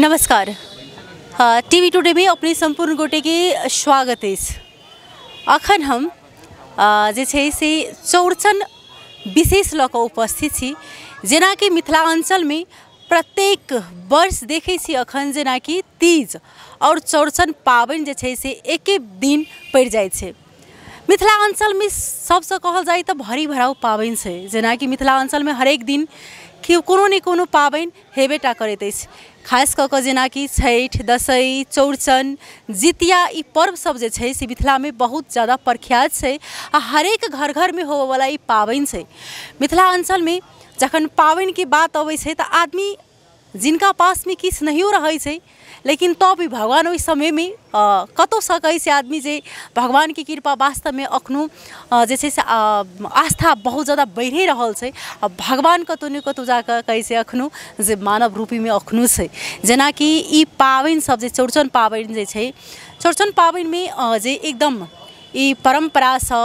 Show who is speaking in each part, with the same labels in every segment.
Speaker 1: नमस्कार T V today में अपने संपूर्ण गोटे के स्वागत है अखन हम जे से चौड़चन विशेष लऽ कऽ उपस्थित छी जेनाकि में प्रत्येक वर्ष देखै अखन अखन कि तीज और चौड़चन पाबनि जे छै से एके दिन पड़ जाइ छै मिथिलाञ्चलमे सबसँ कहल जाय तऽ भरी भराव पाबनि है जेनाकि मिथिलाञ्चलमे हरेक दिन कि कोनो ने कोनो पाबनि हेबे टा करैत अछि खास कऽ कऽ जेनाकि छठि दसइ चौरचन जितिया ई पर्व सब जे छै से मिथिलामे बहुत ज्यादा प्रख्यात छै आ हरेक घर घरमे होबयवला ई पाबनि छै मिथिलाञ्चलमे जखन पाबनिके बात अबै छै तऽ आदमी जिनका पासमे किछु नहियो रहै छै लेकिन तो भी भगवान ओहि समयमे कतहुसँ कहै छै आदमी जे भगवानके कृपा वास्तवमे अखनो जे छै से आस्था बहुत ज्यादा बढ़िए रहल छै भगवान कतहु ने कतहु जा कऽ कहै छै अखनो जे मानव रूपीमे अखनो छै जेनाकि ई पाबनिसभ जे चौरचन पाबनि जे छै चौरचन पाबनिमे जे एकदम ई परम्परासँ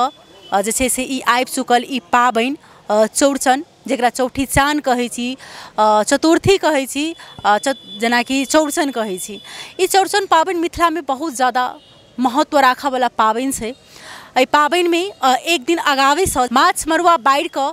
Speaker 1: जे छै से ई आबि चुकल ई पाबनि चौरचन जकरा चौठीचान कहै छी चतुर्थी कहै छी जेनाकि चौरचन कहै छी ई चौरचन पाबनि बहुत ज्यादा महत्व राखयवला पाबनि अ एहि में एक दिन आगावेसँ माछ मरुआ बाढ़ि कऽ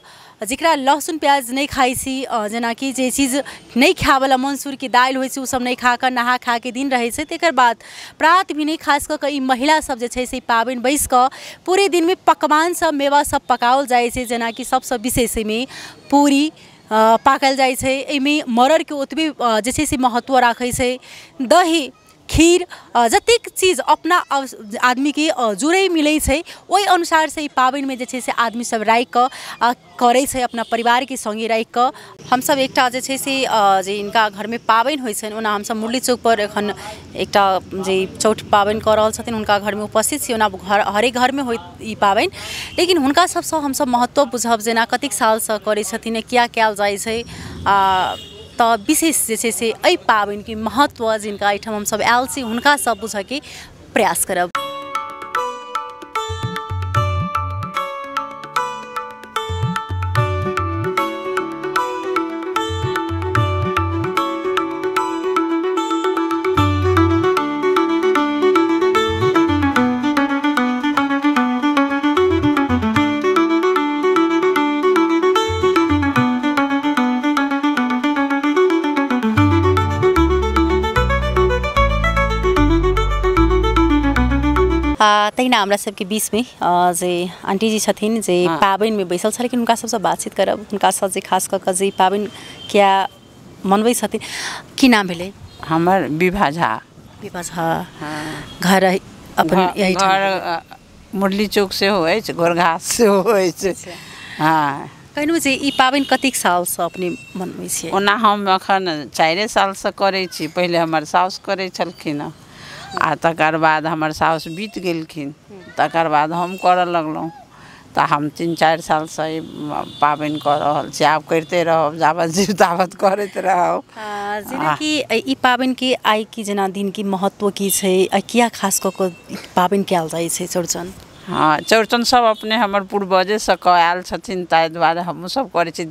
Speaker 1: जकरा लहसुन प्याज नहीं खाई छी जेनाकि जे चीज नहीं खाए वाला मंसूर की दालि हो छै ओसभ खा कऽ नहा खा के दिन रहै छै बाद प्रात भी नहीं खास कऽ कऽ ई महिलासभ जे छै से ई पाबनि बैसि कऽ पूरे दिनमे पकवानसभ मेवासभ पकाओल जाइ छै जेनाकि सभसँ विशेष एहिमे पूरी पाकल जाइ छै एहिमे के ओतबे जे से महत्व रखे छै दही खिर जतेक चीज अपना आदमीके जुरै मिलै छै ओहि अनुसार से ई पाबनिमे जे छै से सब राखि कऽ करै छै अपना परिवारके सङ्गे राखि कऽ हमसभ एकटा जे छै से जे हिनका घरमे पाबनि होइ छनि ओना हमसभ मुरली चौकपर एखन एकटा जे चौठ पाबनि कऽ रहल छथिन हुनका घरमे उपस्थित छी ओना घर हरेक घरमे होइत ई पाबनि लेकिन हुनका हम सब महत्व बुझब जेना कतेक सालसँ करै छथिन किया कयल जाइ छै आ तऽ विशेष जे छै से एहि पाबनिके महत्व जिनका एहिठाम हमसभ आयल छी हुनकासँ बुझयके प्रयास करब हमरा सबके बीच में जे आंटी जी छथिन जे पाबनि में बैसल छलखिन हुनका सबसँ बातचीत करब उनका साथ जे खास कऽ कऽ जे पाबनि क्या मनबै छथिन की नाम भेलै
Speaker 2: हमर विभा झा विभा झा घर अपन घर मुरली चौक सेहो अछि घोरघाट सेहो अछि हँ कहलहुँ जे ई पाबनि कतेक सालसँ अपने मनबै छियै ओना हम अखन चारिए सालसँ करै छी पहिले हमर साउस करै छलखिन आ तकर बाद हमर साउस बीत गेलखिन तकर बाद हम करऽ लगलहुँ तऽ हम तीन चार साल से पाबनि कऽ रहल छी आब करिते रहब जाबत जीव ताबत करैत रहब जेनाकि ई
Speaker 1: की आइके जेना दिनके महत्व की
Speaker 2: छै आ किया खास कऽ कऽ पाबनि कयल जाइत छै हाँ चौरचन सब अपने हमारे पूर्वजे से आयल छथिन ताहि दुआरे हमहूँ सब करै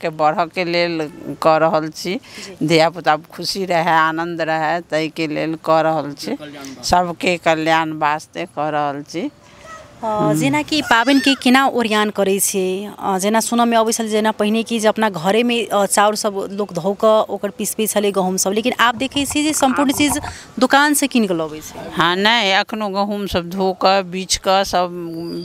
Speaker 2: के बढ़ के लेल कऽ रहल छी धियापुता खुशी रहए आनन्द रहए ताहिके लेल कऽ रहल छी सबके कल्याण वास्ते कऽ रहल छी जेनाकि के केना
Speaker 1: ओरियान करे
Speaker 2: जेना सुन में अबे
Speaker 1: जेना पहिने कि जे अपना घरेमे चाउरसभ लोग धो कऽ ओकर पीस पीस गहूम सब लेकिन आब देखे जे सम्पूर्ण चीज दोकानसँ कीन कऽ लबै
Speaker 2: हाँ नहीं नहि एखनहु धो बीच के सब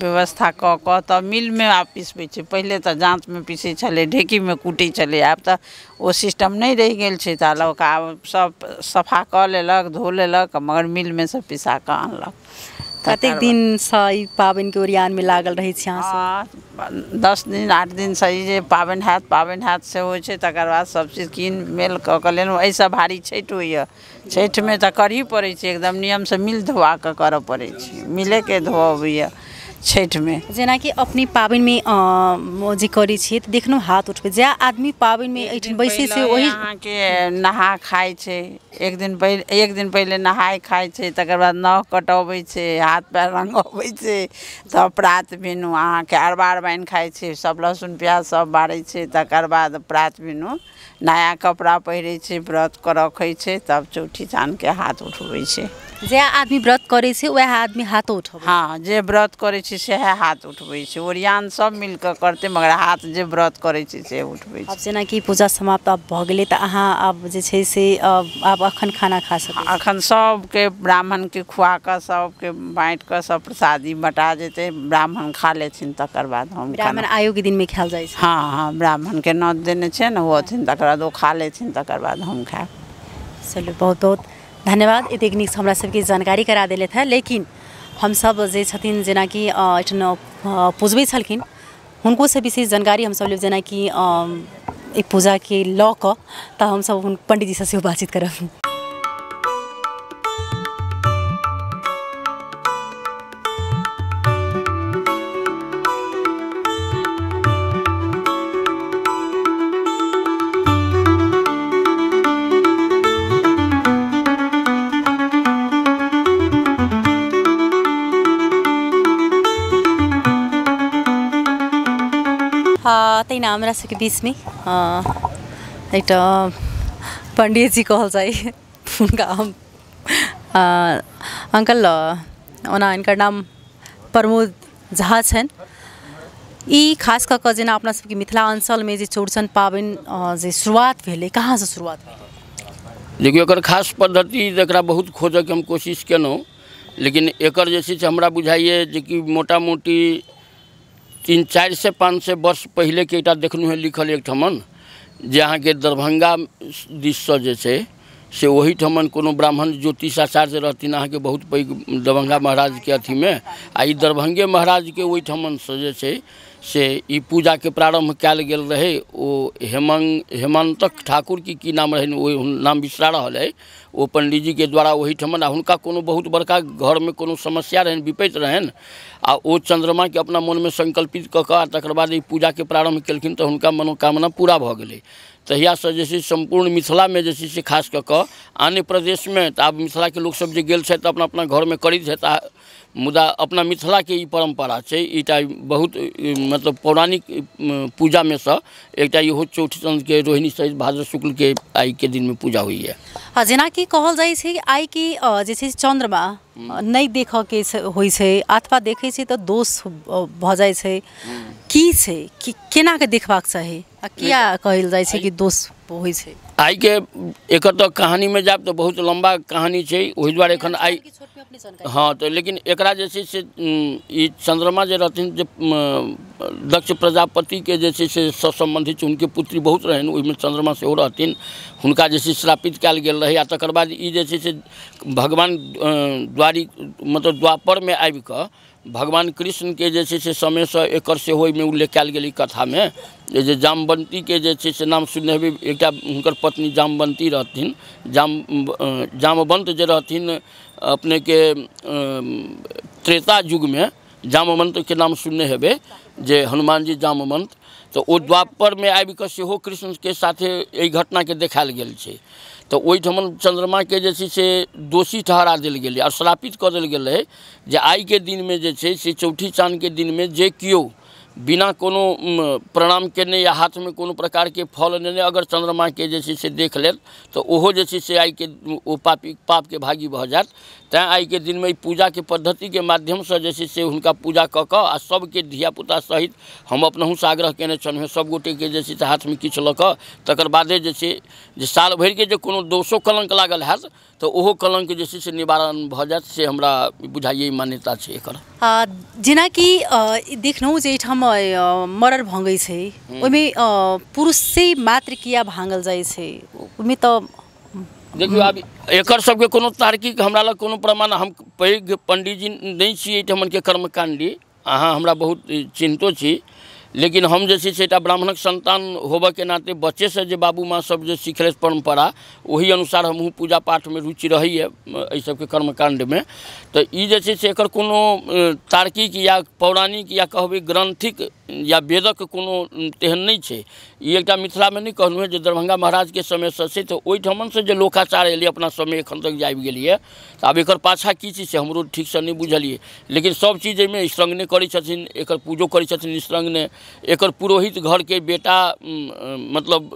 Speaker 2: व्यवस्था क कऽ तब आप आब पहले तो जाँच में पीसे छे ढेकी में कूटे छे आब तो वो सिस्टम नहीं रह गेल छै तऽ आब सफा कऽ लेलक धो लेलक मगर में सब पिसा कऽ आनलक कतेक दिन ई पाबनिके ओरियानमे लागल रहै छी अहाँसभ दस दिन आठ दिन सही जे पाबनि हैत पाबनि हैत से होइ छै तकर बाद सभचीज कीन मेल कऽ कऽ लेलहुँ एहिसँ भारी छठि होइए छठिमे तऽ करही पड़ै छै एकदम नियमसँ मिल धोआ कऽ करऽ पड़ै छै मिलेके धोअबैए छठ में
Speaker 1: कि अपनी पाबनि में जी करै छियै तऽ देखलहुँ हाथ उठबै जे आदमी पाबनि में एहिठाम बैसै छै ओहि
Speaker 2: अहाँके नहा खाइ छै एक दिन पहले एक दिन पहिले नहाय खाइ छै तकर बाद नह कटबै छै हाथ पैर रङ्गबै छै तब प्रात भेनु अहाँके अरबार बान्हि खाइ छै सब लहसुन प्याज सब बारै छै तकर बाद प्रात भेनु नया कपड़ा पहिरै छै व्रत रखै छै तब चौठी के हाथ उठबै छै जे आदमी व्रत करे वह वएह आदमी हाथ उठ हाँ जे व्रत करे छै सएह हाथ उठबे ओरियान सब मिलके करते मगर हाथ जे व्रत करे छै से उठबै अब आब पूजा समाप्त अब भऽ गेलै तऽ अहाँ जे छे से आब अखन खाना खा सकै अखन सबके के खुआ कऽ सबके बाँटि कऽ सब प्रसादी बटा जेतै ब्राह्मण खा ले तकर बाद हम ब्राह्मण में दिनमे खायल जाइ छै हँ ब्राह्मण के नोत देने छे ने ओ अथिन तकर बाद ओ खा ले तकर बाद हम खायब
Speaker 1: चलो बहुत बहुत धन्यवाद ई टेक्निक्स हमरा सबके जानकारी करा देले था लेकिन हमसब जे छथिन जेनाकि एहिठाम पुजबै छलखिन हुनकोसँ विशेष जानकारी हमसब लेब जेनाकि ई पूजाके लऽ कऽ तऽ हमसब हुन पंडीजीसँ सेहो बातचीत करब त्यही नाम राखेको बिचमै एउटा पंडित जी कहल जाए उनका हम अंकल ओना इनका नाम प्रमोद झा छन ई खास कऽ कऽ जेना अपना सबके में जे चौड़चन पाबनि जे शुरुआत भेले कहाँ से शुरुआत
Speaker 3: भेलै देखियो एकर खास पद्धति जकरा बहुत खोजयके हम कोशिश केलहुँ लेकिन एक जे छै से हमरा बुझाइए जेकि मोटा मोटी तीन चार से पाँच से वर्ष के एक देखलहुँ है लिखल एक ठमन जे के दरभंगा दिससँ से छै से ओहीठमन को ब्राह्मण ज्योतिष आचार्य अहाँ के बहुत पैघ दरभंगा अथी में आ ई दरभंगे ठमन से जे से ई पूजा के प्रारंभ कैल गल रहे वो हेमंग हेमंतक ठाकुर की की नाम रहनि वो नाम बिसरा रहा है वो पंडित जी के द्वारा ओहिठमन आ हुनका कोनो बहुत बड़का घर में कोनो समस्या रहनि विपैत रहनि आ वो चंद्रमा के अपना मन में संकल्पित कऽ कऽ आ बाद ई पूजाके प्रारंभ कलखिन तऽ हुनका मनोकामना पूरा भ गेलै तहिया से जैसे सम्पूर्ण मिथिला में जैसे से खास कऽ कऽ आने प्रदेशमे तऽ आब लोग सब जे गेल छथि अपना अपना घरमे करैत छथि मुदा अपना मिथिला के परम्परा है एक बहुत मतलब पौराणिक पूजा में एक सँ एकटा चंद के रोहिणी सहित भाद्र शुक्ल के दिनमे पूजा दिन में पूजा
Speaker 1: कहल जाइ छै आइ कि जे छै चन्द्रमा नहि देखयके होइ छै अथवा देखै छै तऽ दोष भऽ जाइ छै की छै कि केना के चाही चाहिए किया कहल जाइ कि दोष आई
Speaker 3: के एक तो कहानी में जाब तो बहुत लंबा कहानी है वही द्वारे एखन आई हाँ तो लेकिन एक से चंद्रमा जे रहन दक्ष प्रजापति के जैसे से सम्बन्धित उनके पुत्री बहुत रहन चंद्रमा से रहती हुनका जैसे श्रापित कल गल रहे आ तकर बाद से भगवान द्वारी मतलब द्वापर में आबिक भगवान कृष्ण के से समय से एक से सेहो में उल्लेख कल गई कथा में जे जामवंती के जैसे से नाम सुनने हेबै एक हर पत्नी जामवंती रहती जाम जो जे अपने के त्रेता युग में जामवंत के नाम सुनने हेबे जे हनुमान जी जामवंत तो ओ द्वापर में आबिक कृष्ण के साथ एहि के देखायल गया छै तो ओहिठमन चंद्रमा के जे से दोषी ठहरा दिल गए और श्रापित कऽ गए गेलै जे आइके दिनमे जे छै से चौठी दिन में जे केओ बिना कोनो प्रणाम केने या हाथ में कोनो प्रकार के फल लेने अगर चंद्रमा के जैसे से देख ले तो ओहो जैसे से आई के ओ पापी पाप के भागी भ जात जायत आई के दिन में पूजा के पद्धति के माध्यम से जैसे से हुनका पूजा क के आ सभके धियापुता सहित हम से आग्रह कयने छलहुँ सब गोटे के जैसे से हाथमे किछु लऽ कऽ तकर बादे जे छै जे साल भरिके जे कोनो दोषो कलङ्क लागल हैत तो ओहो कलंक जैसे से निवारण भ जात से हमरा बुझाइए मान्यता छै एकर
Speaker 1: कि देखलहुँ जे हम मरर भङ्गै छै उमे पुरुषै मात्र किया भांगल जाइ छै उमे त
Speaker 3: देखियौ आब एकर सबके कोनो तार्किक हमरा लग कोनो प्रमाण हम पैघ पण्डितजी नहि छी एहिठामके कर्मकाण्डी अहाँ हमरा बहुत चिन्तो छी लेकिन हम जैसे से ब्राह्मणक संतान होब के नाते से जे बाबू माँ सब सीखल परम्परा वही अनुसार हम पूजा पाठ में रुचि रहैए एहि सभके कर्मकाण्डमे तऽ ई से एक कोनो तार्किक या पौराणिक या कहबे ग्रन्थिक या वेदक कोनो तेहन नहीं छै ये एकटा मिथिलामे में नहीं हेँ दरभंगा दरभंगा के समय से तो तऽ से जे लोकाचार एलिए अपना समय एखन तक जे आबि आब एक पाछा की चीज हम ठीक से नहीं बुझलिए लेकिन सब चीज में स्त्रङ्गने नहीं छथिन एकर पूजो करै छथिन ने एक पुरोहित के बेटा मतलब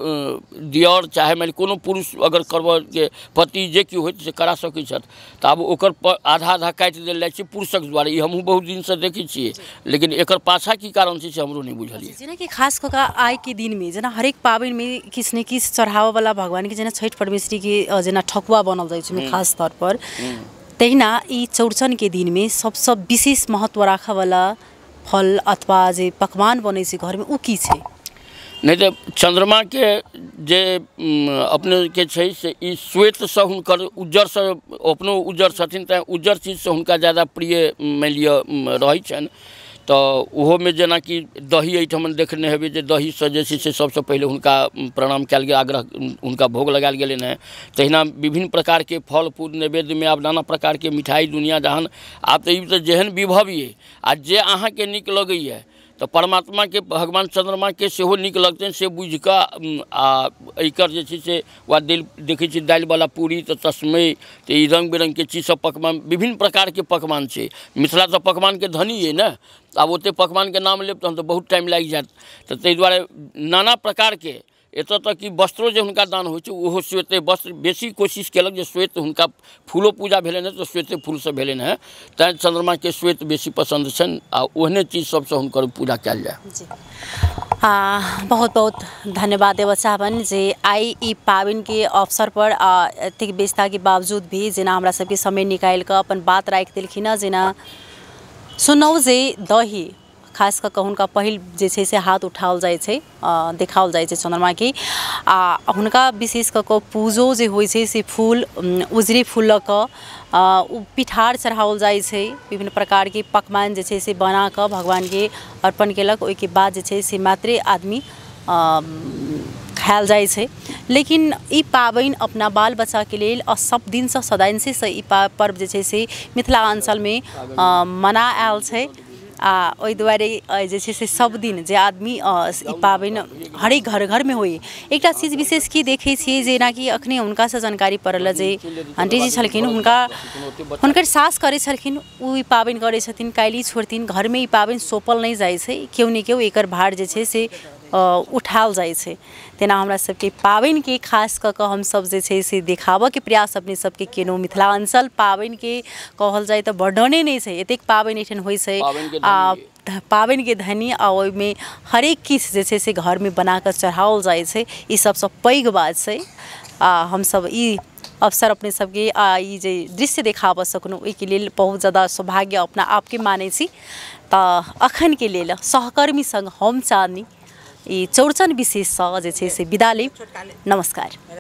Speaker 3: दियर चाहे मैं को पुरुष अगर करब के पति जे कि हो करा सकें तो आब ओकर आधा आधा काटि दिल जाए पुरुषक द्वारा ई बहुत दिन से देखे लेकिन एक पाछा की कारण से से नहीं अच्छा, बुझलिए
Speaker 1: जैसे कि खास कऽ के दिन में जेना हरेक पाबनिमे किछु ने चढ़ाव वाला भगवान के छठि परमेश्वरीके जेना ठकुआ बनाओल जाइत छै ओहिमे हम्म। खास तौरपर हम्म। तहिना ई चौड़चनके दिनमे सभसँ विशेष महत्व वाला फल अथवा जे पकवान बनैत छै घरमे ओ की छै
Speaker 3: नहीं तो चंद्रमा के जे अपने के से श्वेत से हर उज्जर से अपनो उज्जर छथिन तेँ उज्जर चीज से हुनका ज़्यादा प्रिय मान लिअ रहै तो में जना कि दही अठम देखने हेबी जो दही से से सबसे पहले हुनका प्रणाम कल गया आग्रह हुनका भोग लगायल गए हैं तहिना विभिन्न के फल फूल नैवेद्य में आब नाना प्रकार के मिठाई दुनिया आब आप तो जेहन विभव ये आ जे अहाँके नीक लगैए तऽ परमात्माके भगवान के सेहो निक लगतनि से बुझि आ एकर जे से वा दिल देखे छियै वाला पूरी चश्मे तो रंग बिरंग के चीज सब पकवान विभिन्न प्रकार के पकवान छै मिथिला पकवान के धनी है ना आब ओत पकवान के नाम लेब तहन तो बहुत टाइम लग जाए तो ते दुआ नाना प्रकार के एत तक कि वस्त्रो जो हुनका दान होइ छै ओहो वस्त्र बेसी कोशिश केलक श्वेत हुनका फूलों पूजा भेलन है तो श्वेत फूल से फूलसँ है तैं चंद्रमा के श्वेत बेसी पसंद छनि आ ओहने चीज सब से हर पूजा कल जाए
Speaker 1: आ, बहुत बहुत धन्यवाद देव साहबन जे आई पाविन के अवसर पर अतिक व्यस्तता के बावजूद भी जेना हमरा सबके समय निकाल के अपन बात राखि दिल्खिन जेना सुनौ जे दही खास कऽ कऽ हुनका पहिल जे छै से हाथ उठाओल जाइ छै देखाओल जाइ छै चन्द्रमाके आ हुनका विशेष कऽ कऽ पूजो जे होइ छै से फूल उजरे फूल लऽ कऽ पिठार चढ़ाओल जाइ छै विभिन्न प्रकारके पकवान जे छै से बना कऽ भगवानके अर्पण केलक ओहिके बाद जे छै से मात्रे आदमी खायल जाइ छै लेकिन ई पाबनि अपना बाल बच्चाके लेल आ सभ दिनसँ सदाइनसँ से ई पर्व जे छै से मिथिलाञ्चलमे मना आयल है आ ओहि दुआरे जे से सभ दिन जे आदमी ई पाबनि हरेक घर में होइ एक चीज विशेष की देखै छियै कि अखने हुनकासँ जानकारी पड़ल जे आंटी जी छलखिन हुनका हुनकर सास करै छलखिन ओ ई पाबनि करै छथिन काल्हि छोड़थिन घरमे ई पाबनि सौंपल नहीं जाइ छै केओ ने केओ एकर भार जे से उठाओल जाइ छै तेना हमरा सभके पाबनिके खास कऽ कऽ हमसभ जे छै से देखाबयके प्रयास अपने सभके केलहुँ मिथिलाञ्चल पाबनिके कहल जाय तऽ वर्णने नहीं है एतेक पाबनि एहिठाम हो छै आ पाबनिके धनी आ ओहिमे हरेक किछु जे छै से घरमे बना कऽ चढ़ाओल जाइ छै ई सभसँ बात है आ हमसभ ई अवसर अपने सबके आ ई जे दृश्य देखाबऽ सकलहुँ ओहिके लेल बहुत ज्यादा सौभाग्य अपना आपके मानी छी तऽ अखनके लेल सहकर्मी संग हम चाहनी चौरचन चौड़चन छ जे छ विदा नमस्कार